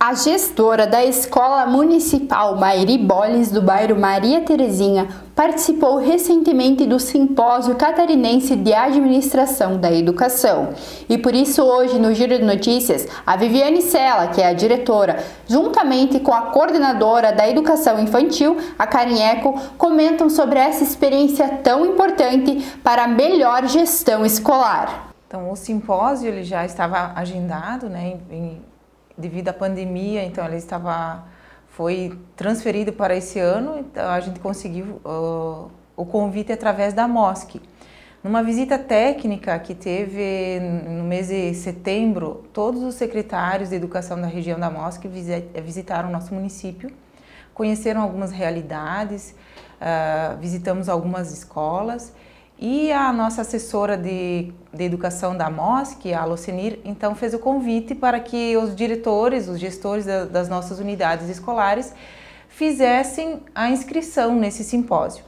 A gestora da Escola Municipal Mairi Bolles do bairro Maria Terezinha participou recentemente do Simpósio Catarinense de Administração da Educação. E por isso hoje no Giro de Notícias, a Viviane Sela, que é a diretora, juntamente com a coordenadora da Educação Infantil, a Karen Eco, comentam sobre essa experiência tão importante para a melhor gestão escolar. Então, o simpósio ele já estava agendado, né, em, devido à pandemia, então ela estava foi transferido para esse ano, então a gente conseguiu uh, o convite através da MOSC. Numa visita técnica que teve no mês de setembro, todos os secretários de educação da região da MOSC visitaram nosso município, conheceram algumas realidades, uh, visitamos algumas escolas e a nossa assessora de, de educação da MOSC, é a Lucinir, então fez o convite para que os diretores, os gestores da, das nossas unidades escolares fizessem a inscrição nesse simpósio.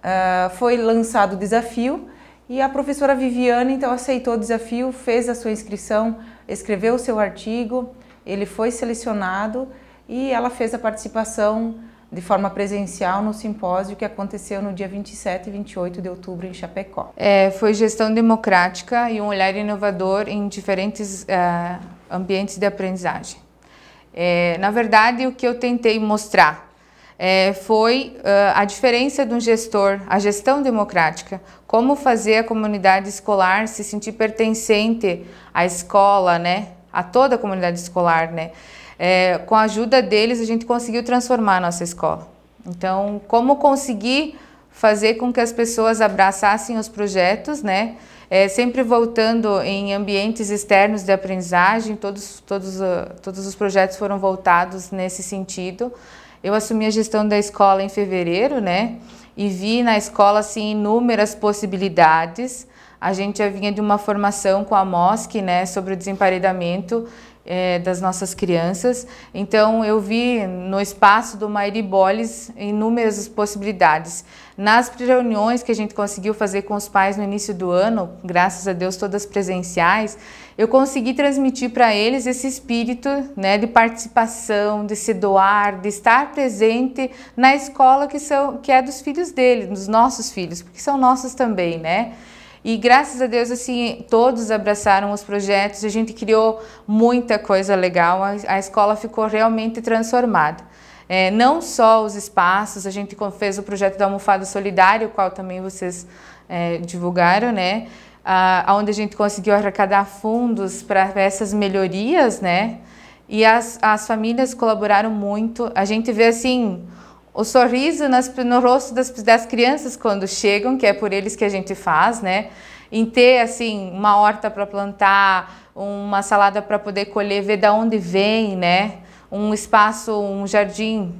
Uh, foi lançado o desafio e a professora Viviana então aceitou o desafio, fez a sua inscrição, escreveu o seu artigo, ele foi selecionado e ela fez a participação de forma presencial no simpósio que aconteceu no dia 27 e 28 de outubro em Chapecó. É, foi gestão democrática e um olhar inovador em diferentes uh, ambientes de aprendizagem. É, na verdade, o que eu tentei mostrar é, foi uh, a diferença de um gestor, a gestão democrática, como fazer a comunidade escolar se sentir pertencente à escola, né, a toda a comunidade escolar, né, é, com a ajuda deles, a gente conseguiu transformar a nossa escola. Então, como conseguir fazer com que as pessoas abraçassem os projetos, né? É, sempre voltando em ambientes externos de aprendizagem, todos, todos, ah, todos os projetos foram voltados nesse sentido. Eu assumi a gestão da escola em fevereiro, né? e vi na escola assim inúmeras possibilidades. A gente já vinha de uma formação com a MOSC, né, sobre o desemparedamento é, das nossas crianças. Então eu vi no espaço do bolles inúmeras possibilidades. Nas reuniões que a gente conseguiu fazer com os pais no início do ano, graças a Deus todas presenciais, eu consegui transmitir para eles esse espírito né, de participação, de se doar, de estar presente na escola que, são, que é dos filhos filhos dele, dos nossos filhos, porque são nossos também, né? E graças a Deus, assim, todos abraçaram os projetos, a gente criou muita coisa legal, a, a escola ficou realmente transformada. É, não só os espaços, a gente fez o projeto da almofada solidária, o qual também vocês é, divulgaram, né? Ah, onde a gente conseguiu arrecadar fundos para essas melhorias, né? E as, as famílias colaboraram muito. A gente vê, assim, o sorriso nas, no rosto das, das crianças quando chegam, que é por eles que a gente faz, né? Em ter, assim, uma horta para plantar, uma salada para poder colher, ver de onde vem, né? Um espaço, um jardim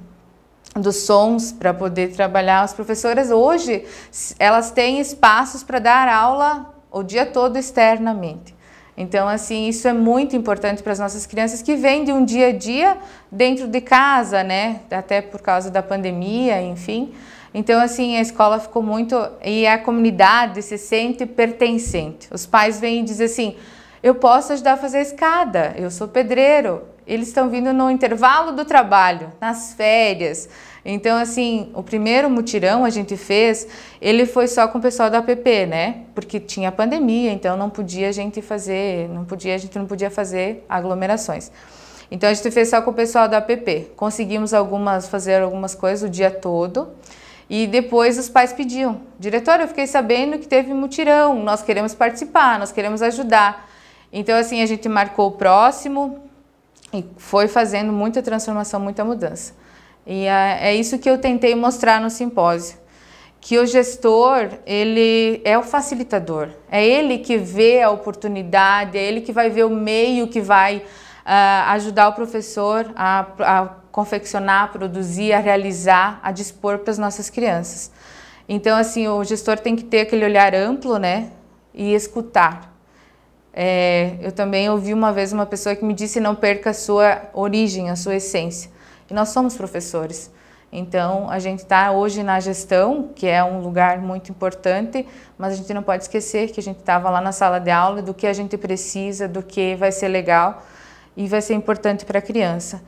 dos sons para poder trabalhar. As professoras hoje, elas têm espaços para dar aula o dia todo externamente. Então, assim, isso é muito importante para as nossas crianças que vêm de um dia a dia dentro de casa, né? Até por causa da pandemia, enfim. Então, assim, a escola ficou muito. E a comunidade se sente pertencente. Os pais vêm e dizem assim: eu posso ajudar a fazer a escada, eu sou pedreiro, eles estão vindo no intervalo do trabalho, nas férias. Então, assim, o primeiro mutirão a gente fez, ele foi só com o pessoal da APP, né? Porque tinha pandemia, então não podia a gente fazer, não podia, a gente não podia fazer aglomerações. Então a gente fez só com o pessoal da APP. Conseguimos algumas fazer algumas coisas o dia todo. E depois os pais pediam: "Diretor, eu fiquei sabendo que teve mutirão, nós queremos participar, nós queremos ajudar". Então assim, a gente marcou o próximo, e foi fazendo muita transformação, muita mudança. E é, é, isso que eu tentei mostrar no simpósio, que o gestor, ele é o facilitador, é ele que vê a oportunidade, é ele que vai ver o meio que vai uh, ajudar o professor a, a confeccionar, a produzir, a realizar, a dispor para as nossas crianças. Então, assim, o gestor tem que ter aquele olhar amplo, né, e escutar. É, eu também ouvi uma vez uma pessoa que me disse não perca a sua origem, a sua essência. E nós somos professores. Então, a gente está hoje na gestão, que é um lugar muito importante, mas a gente não pode esquecer que a gente estava lá na sala de aula, do que a gente precisa, do que vai ser legal e vai ser importante para a criança.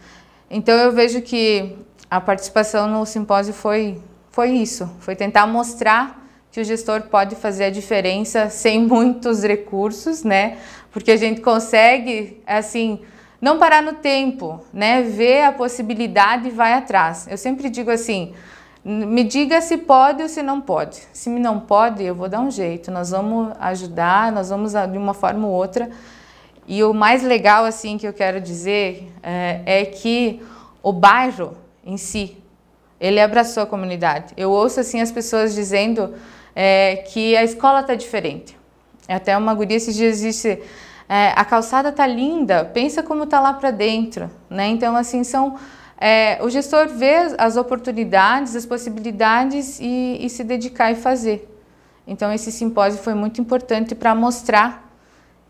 Então, eu vejo que a participação no simpósio foi, foi isso, foi tentar mostrar que o gestor pode fazer a diferença sem muitos recursos, né? Porque a gente consegue, assim, não parar no tempo, né? Ver a possibilidade e vai atrás. Eu sempre digo assim, me diga se pode ou se não pode. Se não pode, eu vou dar um jeito. Nós vamos ajudar, nós vamos de uma forma ou outra. E o mais legal, assim, que eu quero dizer é, é que o bairro em si, ele abraçou a comunidade. Eu ouço, assim, as pessoas dizendo é, que a escola está diferente. É até uma guria esses dias disse, é, a calçada está linda, pensa como está lá para dentro, né? Então assim são é, o gestor vê as oportunidades, as possibilidades e, e se dedicar e fazer. Então esse simpósio foi muito importante para mostrar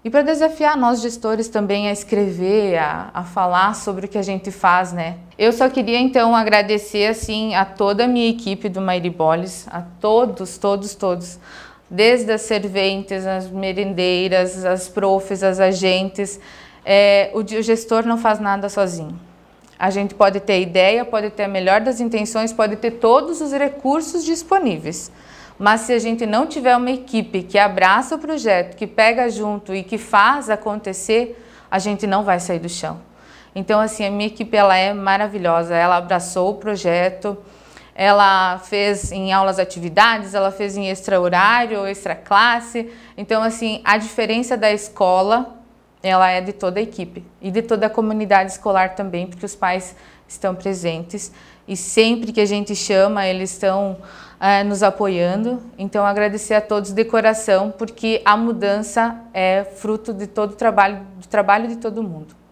e para desafiar nós gestores também a escrever, a, a, falar sobre o que a gente faz, né? Eu só queria então agradecer assim a toda a minha equipe do Mairibolis, a todos, todos, todos, desde as serventes, as merendeiras, as profs, as agentes. É, o, o gestor não faz nada sozinho. A gente pode ter ideia, pode ter a melhor das intenções, pode ter todos os recursos disponíveis. Mas se a gente não tiver uma equipe que abraça o projeto, que pega junto e que faz acontecer, a gente não vai sair do chão. Então, assim, a minha equipe ela é maravilhosa, ela abraçou o projeto, ela fez em aulas atividades, ela fez em extra-horário, extra-classe. Então, assim, a diferença da escola, ela é de toda a equipe e de toda a comunidade escolar também, porque os pais estão presentes e sempre que a gente chama, eles estão é, nos apoiando. Então, agradecer a todos de coração, porque a mudança é fruto de todo o trabalho, do trabalho de todo mundo.